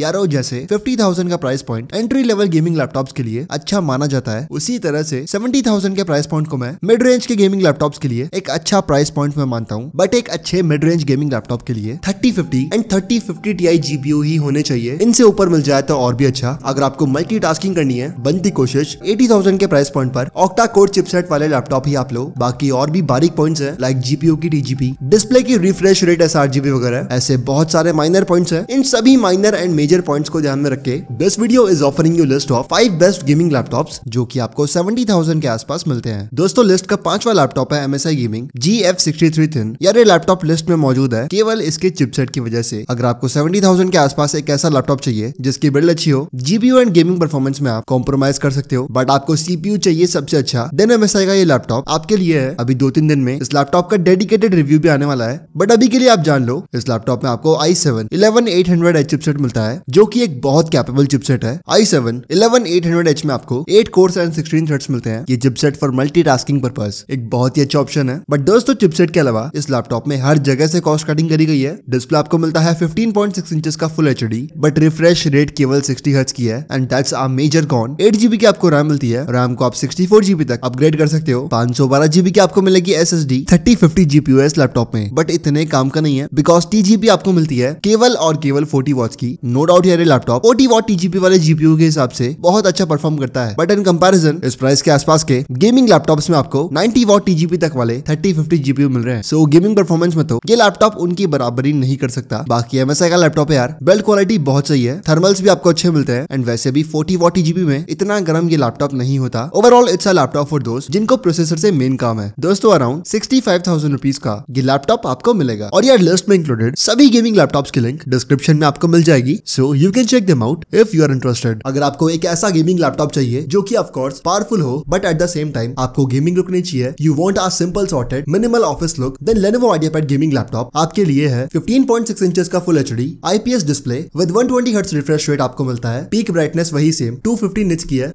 यारो जैसे 50,000 का price point entry level gaming laptops के लिए अच्छा माना जाता है उसी तरह से 70,000 के प्राइस पॉइंट को मैं मिड रेंज के गेमिंग लैपटॉप्स के लिए एक अच्छा प्राइस पॉइंट में मानता हूँ बट एक अच्छे मिड रेंज गेमिंग लैपटॉप के लिए thirty fifty and thirty fifty T I GPU ही होने चाहिए इनसे ऊपर मिल जाए तो और भी अच्छा अगर आपको मल्टी करनी है बनती कोशिश एटी के प्राइस पॉइंट पर ऑक्टा कोड चिपसेट वाले लैपटॉप ही आप लो बाकी और भी बारीक पॉइंट है लाइक जीपीओ की डीजीपी डिस्प्ले की रिफ्रेश रेट एस आर वगैरह ऐसे बहुत सारे माइनर पॉइंट है इन सभी minor and major major points को ध्यान में रखे best this video is offering you list of five best gaming laptops जो कि आपको 70,000 के आसपास मिलते हैं दोस्तों लिस्ट का पांचवा लैपटॉप है MSI gaming G F sixty three thin यार ये लैपटॉप लिस्ट में मौजूद है केवल इसके चिपसेट की वजह से अगर आपको 70,000 के आसपास एक ऐसा लैपटॉप चाहिए जिसकी बिल्ड अच्छी हो जीपीयू एंड गेमिंग परफॉर्मेंस में आप कॉम्प्रोमाइज कर सकते हो बट आपको सीपीयू चाहिए सबसे अच्छा देन एमएसआई का ये लैपटॉप आपके लिए है अभी दो तीन दिन में इस लैपटॉप का डेडिकेटेड रिव्यू भी आने वाला है बट अभी के लिए आप जान लो इस लैपटॉप में आपको I seven eleven eight hundred chipset मिलता है जो कि एक बहुत कैपेबल चिपसेट है I seven eleven eight hundred H में आपको eight cores and sixteen threads मिलते हैं ये chipset for multitasking purpose एक बहुत ही अच्छा ऑप्शन है बट दोस्तों चिपसेट के अलावा इस लैपटॉप में हर जगह से कॉस्ट कटिंग करी गई है डिस्प्ले आपको मिलता है 15.6 इंचेस का full H but refresh rate केवल सिक्सटी हर्ट्ज की है and that's a major con eight GB की आपको रैम मिलती है रैम को आप 64 जीबी तक अपग्रेड कर सकते हो 512 जीबी की आपको मिलेगी S S D thirty fifty GPU laptop में बट इतने काम का नहीं है बिकॉज टी जीबी आपको मिलती है केवल और केवल फोर्टी वॉट्स की नो नो डाउट ये लैपटॉप फोर्टी वॉट टीजीपी वाले जीपीयू के हिसाब से बहुत अच्छा परफॉर्म करता है बट इन कंपैरिजन इस प्राइस के आसपास के गेमिंग लैपटॉप्स में आपको 90 वॉट टीजीपी तक वाले 30 50 जीपीयू मिल रहे हैं सो so, गेमिंग परफॉर्मेंस में तो ये लैपटॉप उनकी बराबरी नहीं कर सकता बाकी एमएसआई का लैपटॉप यार बिल्ड क्वालिटी बहुत सही है थर्मल्स भी आपको अच्छे मिलते हैं एंड वैसे भी फोर्टी वॉट टीजीपी में इतना गर्म ये लैपटॉप नहीं होता overall it's a laptop for दोस्त जिनको प्रोसेसर से मेन काम है दोस्तों around sixty five thousand rupees का ये लैपटॉप आपको मिलेगा और यार लिस्ट में इंक्लूडेड सभी गेमिंग लैपटॉप्स की लिंक डिस्क्रिप्शन में आपको मिल जाएगी so you can check them out if you are interested अगर आपको एक ऐसा गेमिंग लैपटॉप चाहिए जो की ऑफकोर्स पावरफुल हो but at the same time आपको गेमिंग लुक नहीं चाहिए you want a simple sorted minimal office look then Lenovo IdeaPad gaming laptop आपके लिए है 15.6 इंचेस का full HD IPS display with one twenty hertz refresh rate आपको मिलता है पीक ब्राइटनेस वही सेम फिफ्टी निच की है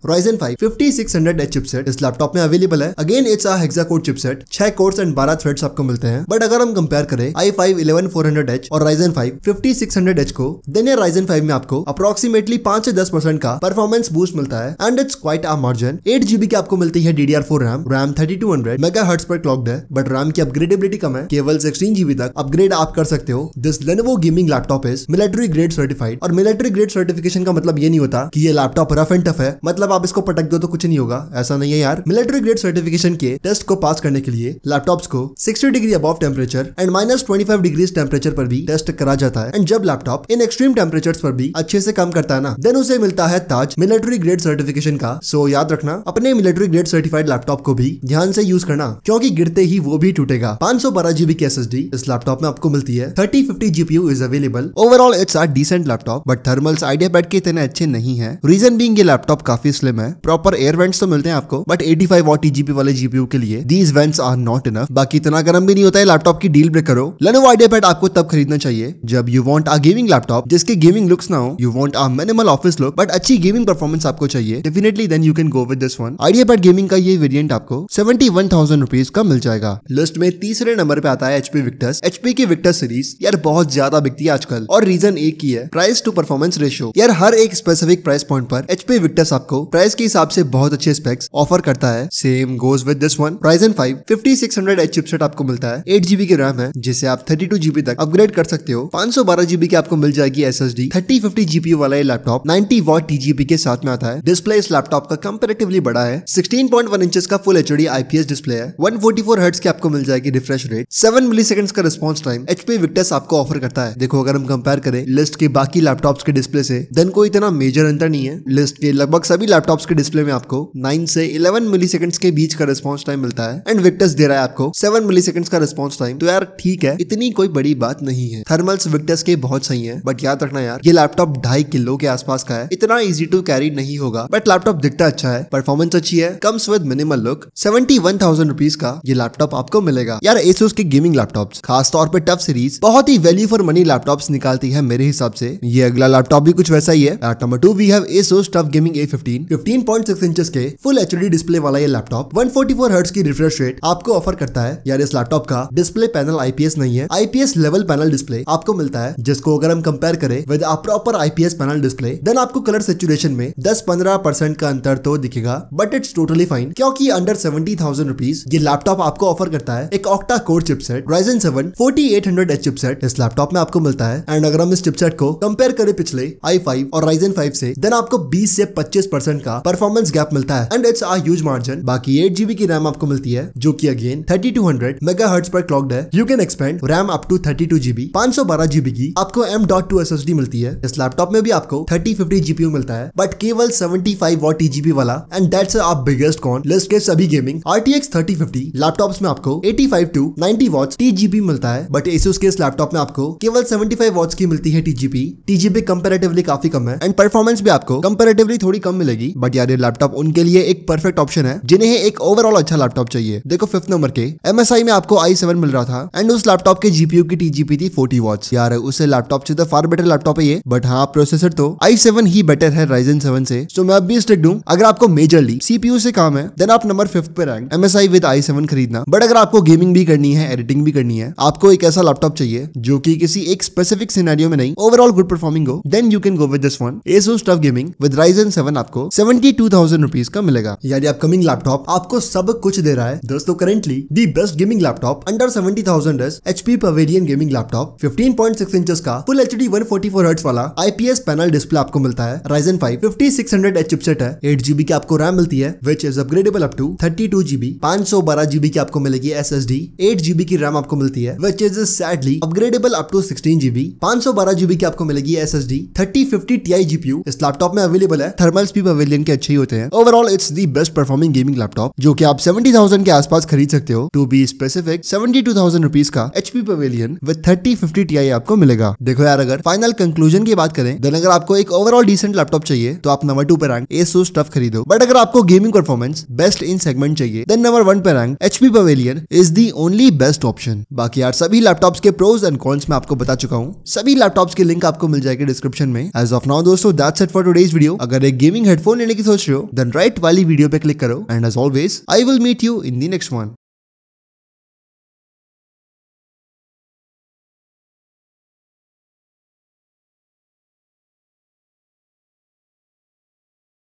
fifty six hundred H chipset इस लैपटॉप में अवेलेबल है again it's a hexacore chipset छह कोर्स एंड बारह थ्रेड्स आपको मिलते हैं बट अगर हम कंपेयर करें I five eleven four hundred H और Ryzen five fifty six hundred H को देन ये वर्जन फाइव में आपको अप्रोक्सीमेटली पांच से दस परसेंट का परफॉर्मेंस बूस्ट मिलता है and it's quite a margin eight GB की आपको मिलती है D D R four RAM RAM thirty two hundred megahertz पर क्लॉक है बट रैम की अपग्रेडेबिलिटी कम है केवल सिक्सटीन जीबी तक अपग्रेड आप कर सकते हो this Lenovo gaming laptop is military grade certified और मिलिट्री ग्रेड सर्टिफिकेशन का मतलब ये नहीं होता कि ये लैपटॉप रफ एंड टफ है मतलब आप इसको पटक दो तो कुछ नहीं होगा ऐसा नहीं है यार मिलिट्री ग्रेड सर्टिफिकेशन के टेस्ट को पास करने के लिए लैपटॉप्स को sixty degree above temperature and minus twenty five degree temperature पर भी टेस्ट करा जाता है एंड जब लैपटॉप इन एक्सट्रीम टेम्परेचर प्रोजेक्ट्स पर भी अच्छे से कम करता है ना देन उसे मिलता है ताज मिलिट्री ग्रेड सर्टिफिकेशन का सो याद रखना अपने मिलिट्री ग्रेड सर्टिफाइड लैपटॉप को भी ध्यान से यूज करना क्योंकि गिरते ही वो भी टूटेगा पांच सौ बारह जीबी की एस एस डी इस लैपटॉप में आपको मिलती है thirty fifty GPU is available overall it's are decent laptop but thermals IdeaPad के इतने अच्छे नहीं है रीजन बींग ये लैपटॉप काफी स्लिम है प्रॉपर एयर वेंट्स तो मिलते हैं आपको but eighty five watt GB वाले जीपीयू के लिए these vents are not enough बाकी इतना गर्म भी नहीं होता है लैपटॉप की डील ब्रेक करो लेनोवो आइडिया पैड आपको तब खरीदना चाहिए जब you want a gaming laptop जिसके गेमिंग अमेजिंग लुक्स ना you want a minimal office look but अच्छी गेमिंग परफॉर्मेंस आपको चाहिए definitely then you can go with this one IdeaPad gaming का ये वेरियंट आपको सेवेंटी वन थाउजेंड रुपीज का मिल जाएगा लिस्ट में तीसरे नंबर पे आता है एचपी विक्टर्स एचपी की विक्टर्स सीरीज यार बहुत ज्यादा बिकती है आजकल और रीजन एक ही है प्राइस टू परफॉर्मेंस रेशियो यार हर एक स्पेसिफिक प्राइस पॉइंट पर एचपी विक्टर्स आपको प्राइस के हिसाब से बहुत अच्छे स्पेक्स ऑफर करता है same goes with this one Ryzen five fifty six hundred H chipset आपको मिलता है एट जीबी की रैम है जिसे आप थर्टी टू जीबी तक अपग्रेड कर सकते हो पांच सौ बारह जीबी की आपको मिल जाएगी S S D thirty fifty GP वाला ये लैपटॉप नाइन्टी वॉट टीजीपी के साथ में आता है डिस्प्ले इस लैपटॉप का कंपेरेटिवली बड़ा है सिक्सटीन पॉइंट वन इंच का फुल एच आईपीएस डिस्प्ले है वन फोर्टी फोर हर्ट्स की आपको मिल जाएगी refresh rate seven millisecond का रिस्पॉन्स टाइम एचपी विक्टस आपको ऑफर करता है देखो अगर हम कंपेयर करें लिस्ट के बाकी लैपटॉप्स के डिस्प्ले से देन कोई इतना मेजर अंतर नहीं है लिस्ट के लगभग सभी लैपटॉप्स के डिस्प्ले में आपको नाइन से इलेवन मिली के बीच का रिस्पॉन्स टाइम मिलता है एंड विक्टस दे रहा है आपको सेवन मिली का रिस्पॉन्स टाइम तो यार ठीक है इतनी कोई बड़ी बात नहीं है थर्मल्स विक्टस के बहुत सही है बट याद रखना यार ये लैपटॉप ढाई किलो के आसपास का है इतना इजी टू कैरी नहीं होगा बट लैपटॉप दिखता अच्छा है परफॉर्मेंस अच्छी है comes with minimal look seventy one thousand rupees का ये लैपटॉप आपको मिलेगा यार एसोस के गेमिंग लैपटॉप खास तौर पर टफ सीरीज बहुत ही वैल्यू फॉर मनी लैपटॉप निकालती है मेरे हिसाब से ये अगला लैपटॉप भी कुछ वैसा ही है laptop number two we have Asus TUF gaming A fifteen fifteen point six inches के फुल एच डी डिस्प्ले वाला ये laptop one forty four hertz की रिफ्रेश रेट आपको ऑफर करता है यार इस लैपटॉप का डिस्प्ले पैनल आईपीएस नहीं है आईपीएस लेवल पैनल डिस्प्ले आपको मिलता है जिसको अगर हम कंपेयर करें with proper IPS panel display then आपको कलर सेचुरेशन में 10-15 परसेंट का अंतर तो दिखेगा बट इट्स टोटली फाइन क्योंकि अंडर सेवेंटी थाउजेंड रुपीज ये लैपटॉप आपको ऑफर करता है एक octa core chipset Ryzen seven forty eight hundred H chipset इस लैपटॉप में आपको मिलता है एंड अगर हम इस चिपसेट को कंपेयर करें पिछले आई फाइव और राइजन फाइव से देन आपको बीस से पच्चीस परसेंट का परफॉर्मेंस गैप मिलता है and it's a huge margin बाकी एट जीबी की रैम आपको मिलती है जो की again thirty two hundred megahertz पर क्लॉक्ड है you can expand RAM up to thirty two GB पांच सौ बारह जीबी की आपको M dot two S S D मिलती है मिलती है इस लैपटॉप में भी आपको थर्टी फिफ्टी जीपीयू मिलता है बट केवल सेवेंटी फाइव वॉट टीजीबी वाला एंड दैट्स आप बिगेस्ट कॉन लिस्ट के सभी gaming R T X thirty fifty laptop में आपको eighty five to ninety watt TGP मिलता है बट एसूस के इस लैपटॉप में आपको केवल सेवेंटी फाइव वॉट्स की मिलती है टीजीबी टीजीबी कंपेरेटिवली काफी कम है एंड परफॉर्मेंस भी आपको कंपेरेटिवली थोड़ी कम मिलेगी बट यार ये लैपटॉप उनके लिए एक परफेक्ट ऑप्शन है जिन्हें एक ओवरऑल अच्छा लैपटॉप चाहिए देखो फिफ्थ नंबर के एम में आपको आई सेवन मिल रहा था एंड उस लैपटॉप के जीपीयू की टीजीपी थी फोर्टी वॉट्स यार उसे लैपटॉप से तो फार बेटर लैपटॉप है में ये बट हाँ प्रोसेसर तो आई सेवन ही बेटर है राइजन सेवन से तो मैं अब भी स्टिक डूँ अगर आपको मेजरली सीपीयू से काम है देन आप नंबर फिफ्थ पे rank M S I with i seven खरीदना बट अगर आपको गेमिंग भी करनी है एडिटिंग भी करनी है आपको एक ऐसा लैपटॉप चाहिए जो कि किसी एक स्पेसिफिक सिनेरियो में नहीं ओवरऑल गुड परफॉर्मिंग हो then you can go with this one Asus TUF gaming with Ryzen seven आपको सेवेंटी टू थाउजेंड रुपीज का मिलेगा यानी अपकमिंग लैपटॉप आपको सब कुछ दे रहा है दोस्तों currently the best gaming laptop under seventy thousand H P Pavilion gaming laptop fifteen point six inch का full H D one forty four hertz वाला आईपीएस पैनल डिस्प्ले आपको मिलता है Ryzen five fifty six hundred H chipset है eight GB की आपको RAM मिलती है which is upgradeable up to thirty two GB पांच सौ बारह जीबी की आपको मिलेगी S S D eight GB की रैम आपको मिलती है which is sadly upgradeable up to sixteen GB पांच सौ बारह जीबी की आपको मिलेगी S S D thirty fifty T I GP इस लैपटॉप में अवेलेबल है थर्मल भी अवेलियन के अच्छे ही होते हैं overall it's the best performing gaming laptop जो कि आप सेवेंटी थाउजेंड के आसपास खरीद सकते हो to be specific seventy two thousand rupees का HP Pavilion with thirty fifty T I आपको मिलेगा देखो यार अगर फाइनल कंक्लूजन कंक्लूजन की बात करें देन अगर आपको एक ओवरऑल डिसेंट लैपटॉप चाहिए तो आप नंबर टू पर रैंक एसूस टफ खरीदो बट अगर आपको gaming performance best in segment चाहिए देन नंबर वन पर rank HP Pavilion is the only best option बाकी यार सभी लैपटॉप्स के प्रोज एंड कॉन्स मैं आपको बता चुका हूँ सभी लैपटॉप्स के लिंक आपको मिल जाएगी डिस्क्रिप्शन में एज ऑफ नाउ दोस्तों that's it for today's video अगर एक गेमिंग हेडफोन लेने की सोच रहे हो देन राइट वाली वीडियो पे क्लिक करो and as always I will meet you in the next one